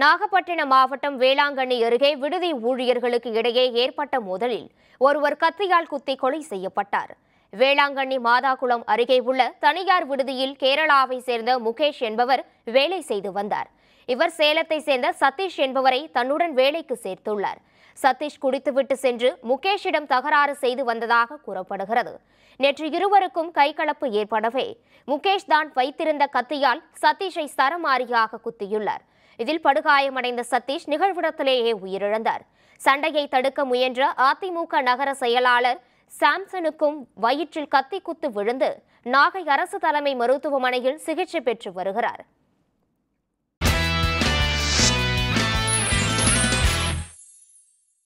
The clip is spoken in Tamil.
நாகப்பட்டினம் மாவட்டம் வேளாங்கண்ணி அருகே விடுதி ஊழியர்களுக்கு இடையே ஏற்பட்ட மோதலில் ஒருவர் கத்தியால் குத்தி கொலை செய்யப்பட்டார் வேளாங்கண்ணி மாதாகுளம் அருகே உள்ள தனியார் விடுதியில் கேரளாவை சேர்ந்த முகேஷ் என்பவர் வேலை செய்து வந்தார் இவர் சேலத்தை சேர்ந்த சதீஷ் என்பவரை தன்னுடன் வேலைக்கு சேர்த்துள்ளார் சதீஷ் குடித்துவிட்டு சென்று முகேஷிடம் தகராறு செய்து வந்ததாக கூறப்படுகிறது நேற்று இருவருக்கும் கைகலப்பு ஏற்படவே முகேஷ் தான் வைத்திருந்த கத்தியால் சதீஷை சரமாரியாக குத்தியுள்ளார் இதில் படுகாயமடைந்த சதீஷ் நிகழ்விடத்திலேயே உயிரிழந்தார் சண்டையை தடுக்க முயன்ற அதிமுக நகர செயலாளர் சாம்சனுக்கும் வயிற்றில் கத்தி குத்து விழுந்து நாகை அரசு தலைமை மருத்துவமனையில் சிகிச்சை பெற்று வருகிறார்